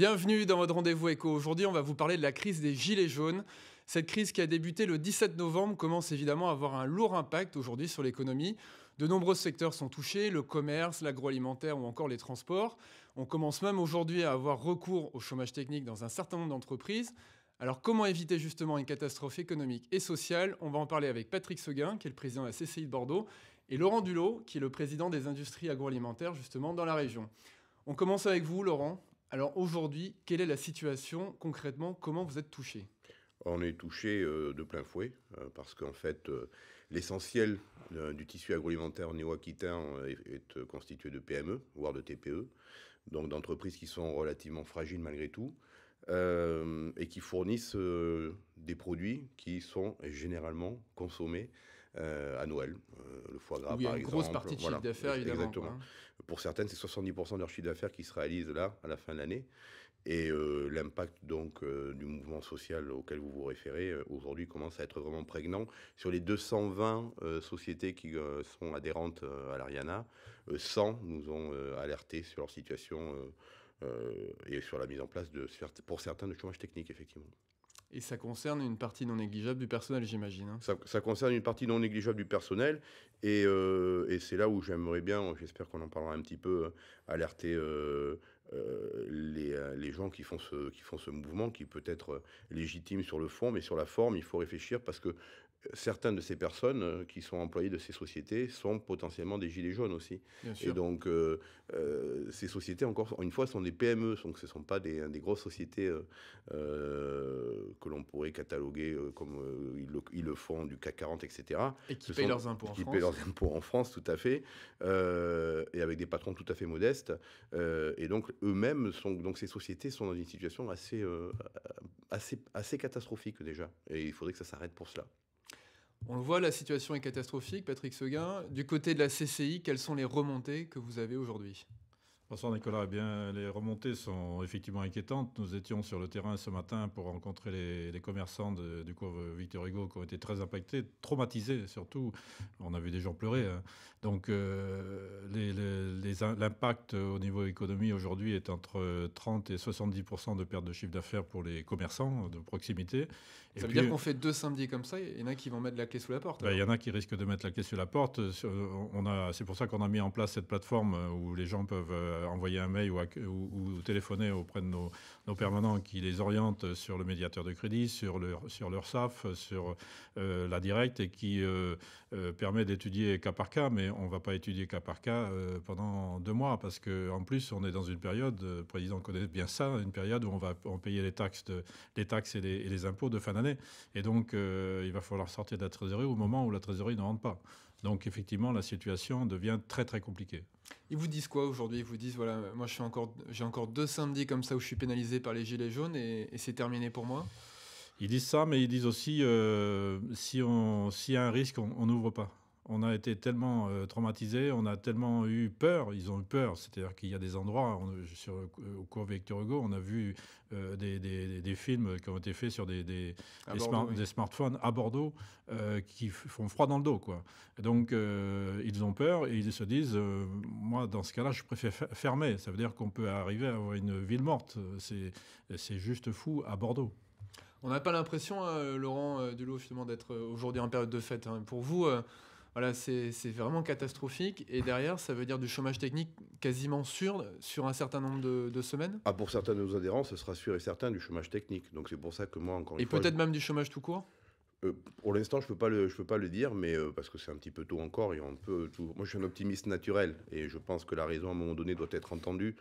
Bienvenue dans votre rendez-vous éco. Aujourd'hui, on va vous parler de la crise des gilets jaunes. Cette crise qui a débuté le 17 novembre commence évidemment à avoir un lourd impact aujourd'hui sur l'économie. De nombreux secteurs sont touchés, le commerce, l'agroalimentaire ou encore les transports. On commence même aujourd'hui à avoir recours au chômage technique dans un certain nombre d'entreprises. Alors comment éviter justement une catastrophe économique et sociale On va en parler avec Patrick Seguin, qui est le président de la CCI de Bordeaux, et Laurent Dulot, qui est le président des industries agroalimentaires justement dans la région. On commence avec vous, Laurent. Alors aujourd'hui, quelle est la situation concrètement Comment vous êtes touché on est touché euh, de plein fouet euh, parce qu'en fait, euh, l'essentiel du tissu agroalimentaire néo-aquitain est, constitué de PME, voire de TPE, donc d'entreprises qui sont relativement fragiles malgré tout et qui fournissent des produits qui sont généralement consommés euh, à Noël, euh, le foie gras par exemple. Il y a une grosse partie de chiffre d'affaires évidemment. Exactement. Hein. Pour certaines, c'est 70% de leur chiffre d'affaires qui se réalise là à la fin de l'année. Et euh, l'impact donc du mouvement social auquel vous vous référez aujourd'hui commence à être vraiment prégnant. Sur les 220 sociétés qui sont adhérentes à l'Ariana, 100 nous ont alertés sur leur situation et sur la mise en place de pour certains de chômage technique effectivement. Et ça concerne une partie non négligeable du personnel, j'imagine. Hein. Ça, concerne une partie non négligeable du personnel. Euh, et, c'est là où j'aimerais bien, j'espère qu'on en parlera un petit peu, euh, alerter euh, les, les, gens qui font, ce, qui font ce mouvement, qui peut être légitime sur le fond, mais sur la forme, il faut réfléchir parce que certaines de ces personnes euh, qui sont employées de ces sociétés sont potentiellement des gilets jaunes aussi. Et donc, euh, euh, ces sociétés, encore une fois, sont des PME, donc ce ne sont pas des, hein, grosses sociétés que l'on pourrait cataloguer comme ils le, font, du CAC 40, etc. Et qui leurs impôts en qui France. Paient leurs impôts en France, tout à fait, et avec des patrons tout à fait modestes. et donc, eux-mêmes, donc ces sociétés sont dans une situation assez catastrophique déjà. Et il faudrait que ça s'arrête pour cela. On le voit, la situation est catastrophique, Patrick Seguin. Du côté de la CCI, quelles sont les remontées que vous avez aujourd'hui françois Nicolas. Eh bien, les remontées sont effectivement inquiétantes. Nous étions sur le terrain ce matin pour rencontrer les, commerçants du cours Victor Hugo qui ont été très impactés, traumatisés surtout. On a vu des gens pleurer. Hein. Donc euh, l'impact au niveau économie aujourd'hui est entre 30 et 70 de perte de chiffre d'affaires pour les commerçants de proximité. ça veut dire qu'on fait deux samedis comme ça, il y en a qui vont mettre la clé sous la porte. Ben, il y en a qui risquent de mettre la clé sous la porte. c'est pour ça qu'on a mis en place cette plateforme où les gens peuvent euh, euh, envoyer un mail ou, téléphoner auprès de nos, permanents qui les orientent sur le médiateur de crédit, sur leur, sur leur SAF, sur euh, la directe et qui euh, permet d'étudier cas par cas, mais on ne va pas étudier cas par cas pendant deux mois parce qu'en plus, on est dans une période, le président connaît bien ça, une période où on va payer les taxes, les taxes et les, impôts de fin d'année. Et donc, il va falloir sortir de la trésorerie au moment où la trésorerie ne rentre pas. Donc effectivement, la situation devient très très compliquée. Ils vous disent quoi aujourd'hui Ils vous disent voilà, moi je encore, j'ai encore deux samedis comme ça où je suis pénalisé par les gilets jaunes et, c'est terminé pour moi. Ils disent ça, mais ils disent aussi euh, si s'il y a un risque, on n'ouvre pas on a été tellement traumatisé, euh, traumatisés, on a tellement eu peur, ils ont eu peur, c'est-à-dire qu'il y a des endroits, sur, euh, au cours Victor Hugo, on a vu euh, des, films qui ont été faits sur des, des smartphones à Bordeaux qui font froid dans le dos. Quoi. donc ils ont peur et ils se disent, moi dans ce cas-là, je préfère fermer, ça veut dire qu'on peut arriver à avoir une ville morte, c'est juste fou à Bordeaux. On n'a pas l'impression, hein, Laurent Dulot, finalement, d'être aujourd'hui en période de fête. Hein. Pour vous, voilà, c'est vraiment catastrophique. Et derrière, ça veut dire du chômage technique quasiment sûr sur un certain nombre de, semaines Ah, pour certains de nos adhérents, ce sera sûr et certain du chômage technique. Donc c'est pour ça que moi, encore et peut-être même du chômage tout court euh, pour l'instant, je peux pas je peux pas le dire, mais euh, parce que c'est un petit peu tôt encore et on peut. Moi, je suis un optimiste naturel et je pense que la raison à un moment donné doit être entendue.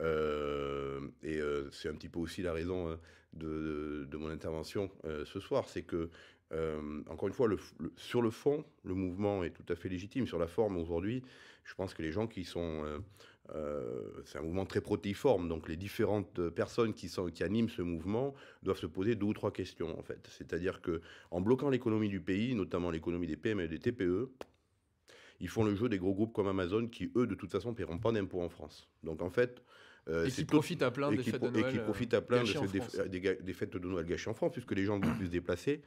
Euh, et c'est un petit peu aussi la raison de, de mon intervention ce soir, c'est que euh, encore une fois, sur le fond, le mouvement est tout à fait légitime. Sur la forme, aujourd'hui, je pense que les gens qui sont... Euh, euh, c'est un mouvement très protéiforme, donc les différentes personnes qui, qui animent ce mouvement doivent se poser deux ou trois questions, en fait. C'est-à-dire que en bloquant l'économie du pays, notamment l'économie des PME et des TPE, ils font le jeu des gros groupes comme Amazon qui, eux, de toute façon, paieront pas d'impôts en France. Donc, en fait, euh, et qui profite à plein des fêtes de Noël. Et à plein fêtes de gâchées en France, puisque les gens vont plus se déplacer.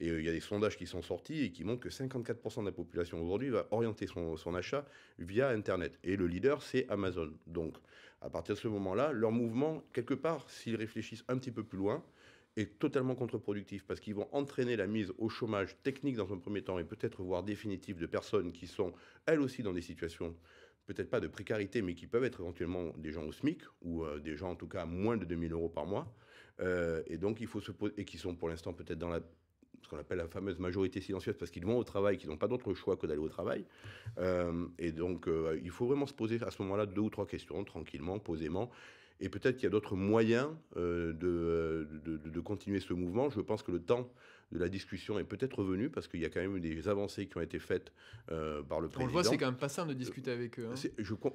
Et euh, il y a des sondages qui sont sortis et qui montrent que 54% de la population aujourd'hui va orienter son, son achat via Internet. Et le leader, c'est Amazon. Donc, à partir de ce moment-là, leur mouvement, quelque part, s'ils réfléchissent un petit peu plus loin, est totalement contre-productif parce qu'ils vont entraîner la mise au chômage technique dans un premier temps et peut-être voire définitive de personnes qui sont elles aussi dans des situations peut-être pas de précarité, mais qui peuvent être éventuellement des gens au SMIC ou euh, des gens en tout cas à moins de 2000 euros par mois. Euh, et donc il faut se poser, et qui sont pour l'instant peut-être dans la ce qu'on appelle la fameuse majorité silencieuse, parce qu'ils vont au travail, qu'ils n'ont pas d'autre choix que d'aller au travail. Euh, et donc, il faut vraiment se poser à ce moment-là deux ou trois questions, tranquillement, posément. Et peut-être qu'il y a d'autres moyens de, de, de, continuer ce mouvement. Je pense que le temps de la discussion est peut-être venue parce qu'il y a quand même des avancées qui ont été faites euh, par le président. On le voit, c'est quand même pas simple de discuter euh, avec eux. Hein.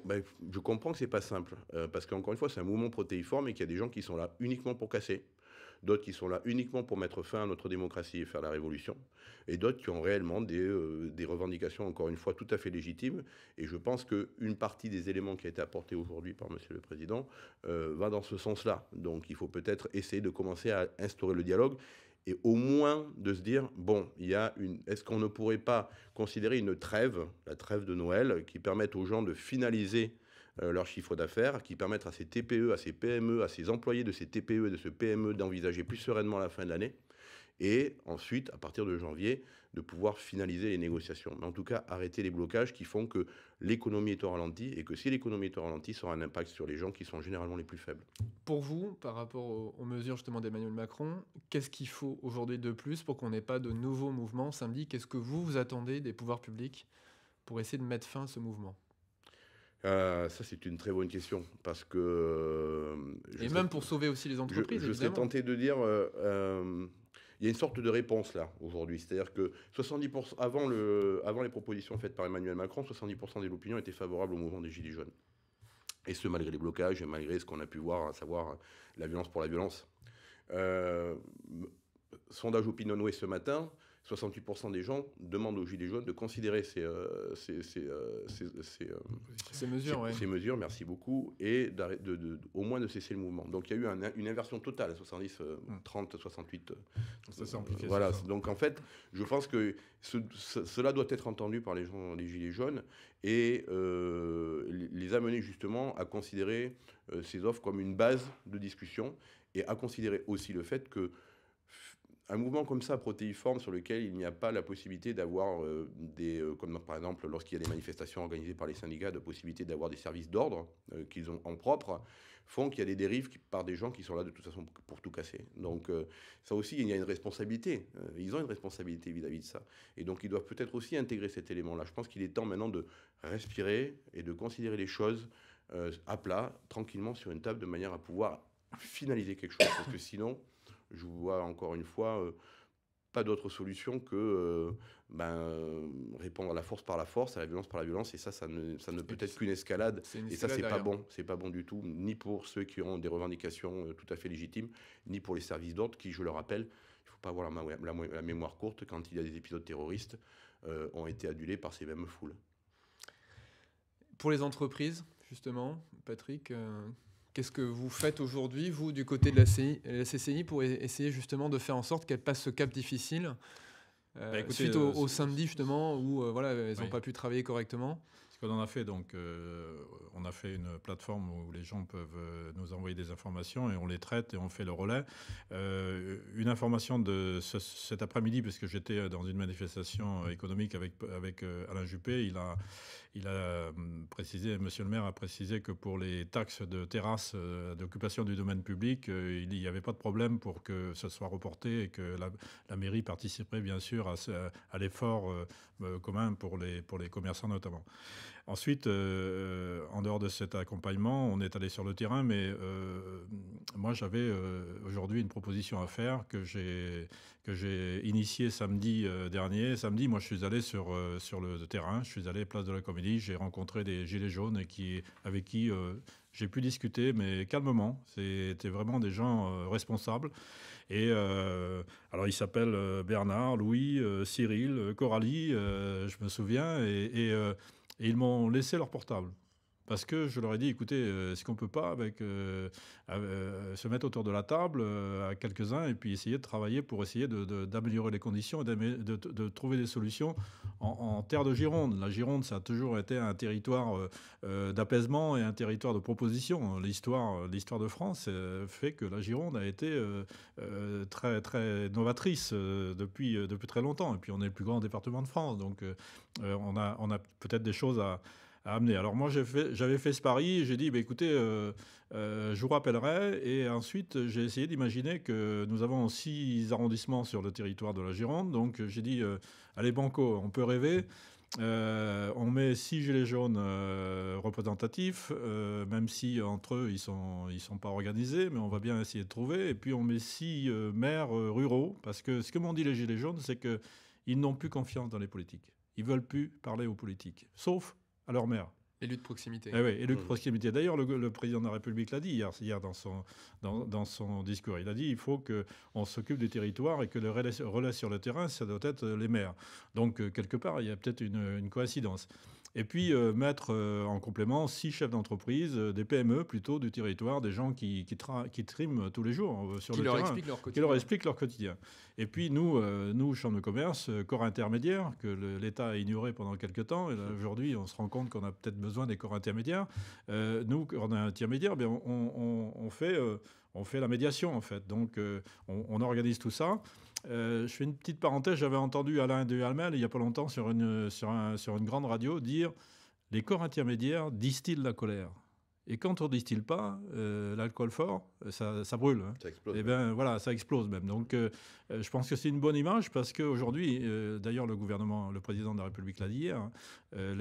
Bah, je, comprends que c'est pas simple euh, parce qu'encore une fois, c'est un mouvement protéiforme et qu'il y a des gens qui sont là uniquement pour casser. D'autres qui sont là uniquement pour mettre fin à notre démocratie et faire la révolution, et d'autres qui ont réellement des, revendications, encore une fois, tout à fait légitimes. Et je pense qu'une partie des éléments qui a été apportés aujourd'hui par Monsieur le Président va dans ce sens-là. Donc il faut peut-être essayer de commencer à instaurer le dialogue et au moins de se dire bon, il y a une est-ce qu'on ne pourrait pas considérer une trêve, la trêve de Noël qui permette aux gens de finaliser euh, leur chiffre d'affaires, qui permette à ces TPE, à ces PME, à ces employés de ces TPE et de ces PME d'envisager plus sereinement la fin de l'année et ensuite, à partir de janvier, de pouvoir finaliser les négociations. Mais en tout cas, arrêter les blocages qui font que l'économie est au ralenti et que si l'économie est au ralenti, ça aura un impact sur les gens qui sont généralement les plus faibles. Pour vous, par rapport aux, mesures justement d'Emmanuel Macron, qu'est-ce qu'il faut aujourd'hui de plus pour qu'on n'ait pas de nouveaux mouvements samedi Qu'est-ce que vous, vous attendez des pouvoirs publics pour essayer de mettre fin à ce mouvement euh, ça, c'est une très bonne question parce que. Euh, et même pour sauver aussi les entreprises. Je, serais tenté de dire euh, il y a une sorte de réponse là aujourd'hui. C'est-à-dire que 70% avant, les propositions faites par Emmanuel Macron, 70% de l'opinion était favorable au mouvement des Gilets jaunes. Et ce, malgré les blocages et malgré ce qu'on a pu voir, à savoir euh, la violence pour la violence. Euh, sondage OpinionWay ce matin, 68% des gens demandent aux Gilets jaunes de considérer ces, mesures. merci beaucoup, et au moins de cesser le mouvement. Donc il y a eu une inversion totale, 70, 30, 68. voilà, donc en fait, je pense que cela doit être entendu par les gens les Gilets jaunes et euh, les amener justement à considérer euh, ces offres comme une base de discussion et à considérer aussi le fait que un mouvement comme ça, protéiforme, sur lequel il n'y a pas la possibilité d'avoir euh, des, euh, comme par exemple lorsqu'il y a des manifestations organisées par les syndicats, de possibilité d'avoir des services d'ordre euh, qu'ils ont en propre, font qu'il y a des dérives par des gens qui sont là de toute façon pour tout casser. Donc ça aussi, il y a une responsabilité. ils ont une responsabilité vis à -vis de ça. Et donc ils doivent peut-être aussi intégrer cet élément-là. Je pense qu'il est temps maintenant de respirer et de considérer les choses à plat, tranquillement sur une table, de manière à pouvoir finaliser quelque chose. Parce que sinon je vois encore une fois euh, pas d'autre solution que euh, ben, euh, répondre à la force par la force, à la violence par la violence, et ça, ça ne, peut être qu'une escalade. Et ça, c'est pas bon, c'est pas bon du tout, ni pour ceux qui ont des revendications tout à fait légitimes, ni pour les services d'ordre qui, je le rappelle, il faut pas avoir la, mémoire courte quand il y a des épisodes terroristes ont été adulés par ces mêmes foules. Pour les entreprises, justement, Patrick, Qu'est-ce que vous faites aujourd'hui, vous, du côté de la, CCI, pour e-, essayer justement de faire en sorte qu'elle passe ce cap difficile euh, bah, suite au, euh, samedi justement où euh, voilà, elles n'ont pas pu travailler correctement Ce qu'on en a fait, donc, on a fait une plateforme où les gens peuvent nous envoyer des informations et on les traite et on fait le relais. une information de cet après-midi, parce que j'étais dans une manifestation économique avec, avec Alain Juppé, il a, il a hum, précisé, monsieur le maire a précisé que pour les taxes de terrasse euh, d'occupation du domaine public, euh, il n'y avait pas de problème pour que ce soit reporté et que la, mairie participerait bien sûr à, à l'effort euh, commun pour les, pour les commerçants notamment. Ensuite, euh, euh, en dehors de cet accompagnement, on est allé sur le terrain, mais euh, moi j'avais aujourd'hui une proposition à faire que j'ai que j'ai initiée samedi dernier. Samedi, moi je suis allé sur sur le terrain, je suis allé place de la Comédie, j'ai rencontré des gilets jaunes qui avec qui j'ai pu discuter, mais calmement. C'était vraiment des gens responsables. Et alors, ils s'appellent Bernard, Louis, Cyril, Coralie, je me souviens. Et, et et ils m'ont laissé leur portable parce que je leur ai dit, écoutez, euh, est-ce qu'on peut pas avec, euh, euh, se mettre autour de la table à quelques-uns et puis essayer de travailler pour essayer d'améliorer les conditions et de, trouver des solutions en, terre de Gironde. La Gironde, ça a toujours été un territoire d'apaisement et un territoire de proposition. L'histoire, de France fait que la Gironde a été très, très novatrice depuis, depuis très longtemps. Et puis on est le plus grand département de France, donc on a, on a peut-être des choses à, amener. Alors moi, j'avais fait, fait, ce pari, j'ai dit, bah, écoutez, euh, euh, je vous rappellerai, et ensuite j'ai essayé d'imaginer que nous avons six arrondissements sur le territoire de la Gironde, donc j'ai dit, euh, allez Banco, on peut rêver. on met six gilets jaunes représentatifs, même si entre eux ils sont ils sont pas organisés, mais on va bien essayer de trouver. Et puis on met six maires ruraux, parce que ce que m'ont dit les gilets jaunes, c'est que ils n'ont plus confiance dans les politiques. Ils veulent plus parler aux politiques, sauf à leur maire. Élu de proximité. Eh oui, élu de mmh. proximité. D'ailleurs, le, président de la République l'a dit hier, hier dans, son, dans, son discours. Il a dit il faut qu'on s'occupe des territoires et que le relais, sur le terrain, ça doit être les maires. Donc, euh, quelque part, il y a peut-être une, une coïncidence. Et puis euh, mettre euh, en complément six chefs d'entreprise, euh, des PME plutôt du territoire, des gens qui, qui triment tous les jours sur le terrain, qui leur expliquent leur quotidien. Et puis nous, nous chambre de commerce, corps intermédiaire que l'État a ignoré pendant quelques temps. Et aujourd'hui, on se rend compte qu'on a peut-être besoin des corps intermédiaires. nous, corps intermédiaire, bien, on, on fait on fait la médiation en fait. Donc on, on, organise tout ça. Euh, je fais une petite parenthèse, j'avais entendu Alain de Halmel il n'y a pas longtemps sur une grande radio dire les corps intermédiaires distillent la colère. Et quand on distille pas, euh, l'alcool fort, euh, ça, ça brûle. Hein. Ça explose. Et eh ben voilà, ça explose même. Donc euh, je pense que c'est une bonne image parce qu'aujourd'hui, d'ailleurs le gouvernement, le président de la République l'a dit hier, hein,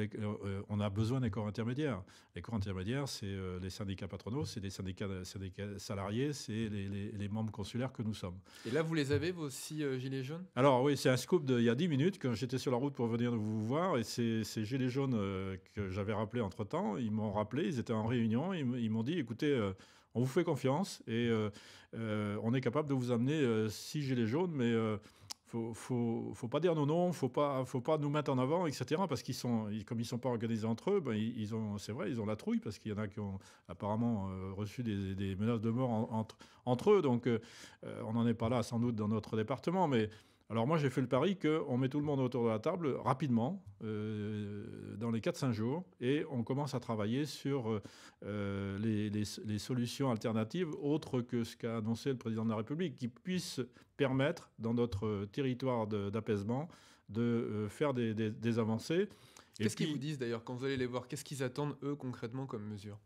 on a besoin des corps intermédiaires. Les corps intermédiaires, c'est les syndicats patronaux, c'est les syndicats, salariés, c'est les, membres consulaires que nous sommes. Et là, vous les avez, vos six gilets jaunes Alors oui, c'est un scoop d'il y a 10 minutes quand j'étais sur la route pour venir vous voir et ces gilets jaunes que j'avais rappelés entre-temps, ils m'ont rappelé, ils étaient en réunion ils, m'ont dit, écoutez, euh, on vous fait confiance et euh, euh, on est capable de vous amener six gilets jaunes, mais faut, faut, faut pas dire non, non, faut pas, faut pas nous mettre en avant, etc. Parce qu'ils sont, ils, comme ils sont pas organisés entre eux, ben, ils, ont, c'est vrai, ils ont la trouille parce qu'il y en a qui ont apparemment reçu des, menaces de mort entre, entre eux. Donc, on n'en est pas là sans doute dans notre département, mais alors moi, j'ai fait le pari qu'on met tout le monde autour de la table rapidement, euh, dans les 4-5 jours, et on commence à travailler sur euh, euh, les, solutions alternatives, autres que ce qu'a annoncé le président de la République, qui puissent permettre, dans notre territoire d'apaisement, de, faire des, des avancées. Qu'est-ce qu'ils vous disent d'ailleurs quand vous allez les voir Qu'est-ce qu'ils attendent, eux, concrètement, comme mesure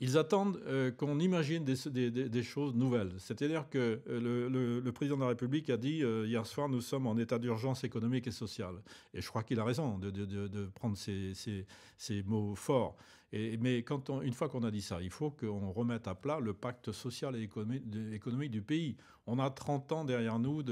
ils attendent euh, qu'on imagine des, choses nouvelles. C'est-à-dire que euh, le, président de la République a dit euh, hier soir, nous sommes en état d'urgence économique et sociale. Et je crois qu'il a raison de, prendre ces, mots forts. mais quand une fois qu'on a dit ça, il faut qu'on remette à plat le pacte social et économique du pays on a 30 ans derrière nous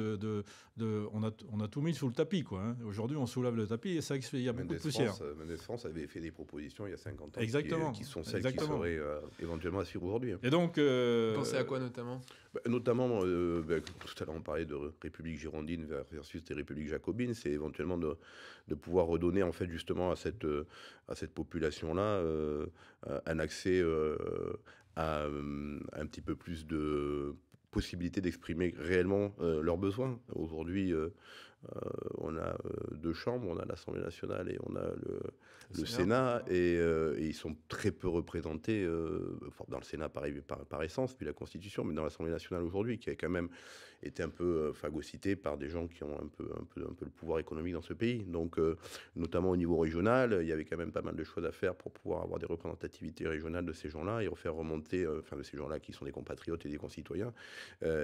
on, a, tout mis sous le tapis quoi. Hein. Aujourd'hui, on soulève le tapis et ça il y a beaucoup de poussière. France, France avait fait des propositions il y a 50 ans Exactement. Qui, sont celles qui seraient euh, éventuellement à suivre aujourd'hui. Hein. Et donc euh, pensez à quoi notamment bah, Notamment euh, bah, tout à l'heure on parlait de République girondine versus des Républiques jacobines, c'est éventuellement de, pouvoir redonner en fait justement à cette euh, population là un accès à un petit peu plus de possibilité d'exprimer réellement euh, leurs besoins. Aujourd'hui, euh, euh, on a deux chambres, on a l'Assemblée nationale et on a le, Sénat, et, ils sont très peu représentés, dans le Sénat par, par, essence, puis la Constitution, mais dans l'Assemblée nationale aujourd'hui, qui est quand même était un peu euh, phagocyté par des gens qui ont un peu, un peu, un peu le pouvoir économique dans ce pays. Donc, euh, notamment au niveau régional, il y avait quand même pas mal de choses à faire pour pouvoir avoir des représentativités régionales de ces gens-là et refaire remonter, euh, enfin, ces gens-là qui sont des compatriotes et des concitoyens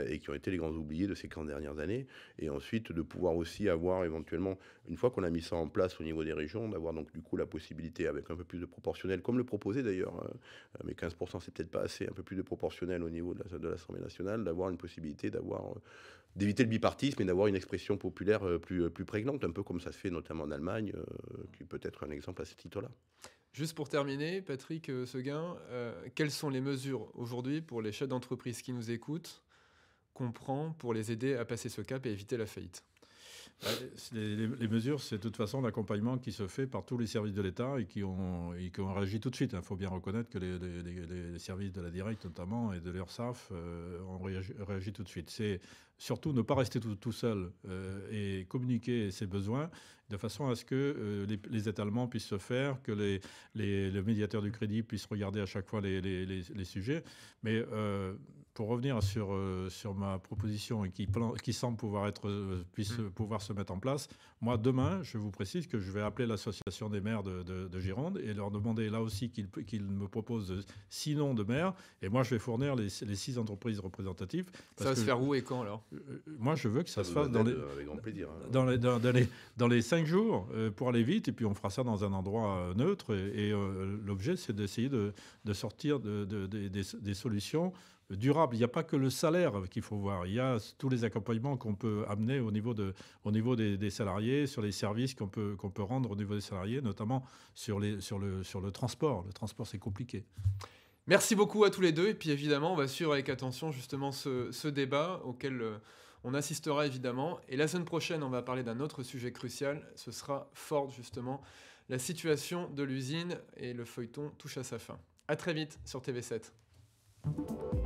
et qui ont été les grands oubliés de ces 15 dernières années. Et ensuite, de pouvoir aussi avoir éventuellement, une fois qu'on a mis ça en place au niveau des régions, d'avoir donc du coup la possibilité avec un peu plus de proportionnel, comme le proposait d'ailleurs, mais 15% c'est peut-être pas assez, un peu plus de proportionnel au niveau de l'Assemblée nationale, d'avoir une possibilité d'avoir d'éviter le bipartisme et d'avoir une expression populaire euh, plus, euh, plus prégnante, un peu comme ça se fait notamment en Allemagne, euh, qui peut être un exemple à ce titre-là. Juste pour terminer, Patrick Seguin, quelles sont les mesures aujourd'hui pour les chefs d'entreprise qui nous écoutent qu'on prend pour les aider à passer ce cap et éviter la faillite les, mesures, c'est de toute façon l'accompagnement qui se fait par tous les services de l'État et qui ont, qui ont réagi tout de suite. Il faut bien reconnaître que les, services de la Directe notamment et de l'URSSAF euh, ont réagi, tout de suite. C'est surtout ne pas rester tout, seul euh, et communiquer ses besoins de façon à ce que euh, les, les, allemands puissent se faire, que les, les, le du crédit puisse regarder à chaque fois les, les sujets. Mais pour revenir sur, euh, sur ma proposition et qui, qui semble pouvoir, être, euh, puisse mm. pouvoir se mettre en place, moi demain, je vous précise que je vais appeler l'association des maires de, Gironde et leur demander là aussi qu'ils me proposent six noms de maires. Et moi, je vais fournir les, six entreprises représentatives. ça va se faire où et quand alors euh, Moi, je veux que ça, se fasse hein. dans les, dans, dans, les, cinq jours pour aller vite. Et puis, on fera ça dans un endroit neutre. Et, l'objet, c'est d'essayer de, de, sortir des, des solutions durable. Il n'y a pas que le salaire qu'il faut voir. Il y a tous les accompagnements qu'on peut amener au niveau, de, au niveau des, salariés, sur les services qu'on peut, qu'on peut rendre au niveau des salariés, notamment sur, les, sur, le, sur le transport. Le transport, c'est compliqué. Merci beaucoup à tous les deux. Et puis évidemment, on va suivre avec attention justement ce, ce débat auquel euh, on assistera évidemment. Et la semaine prochaine, on va parler d'un autre sujet crucial. Ce sera Ford justement, la situation de l'usine. Et le feuilleton touche à sa fin. À très vite sur TV7.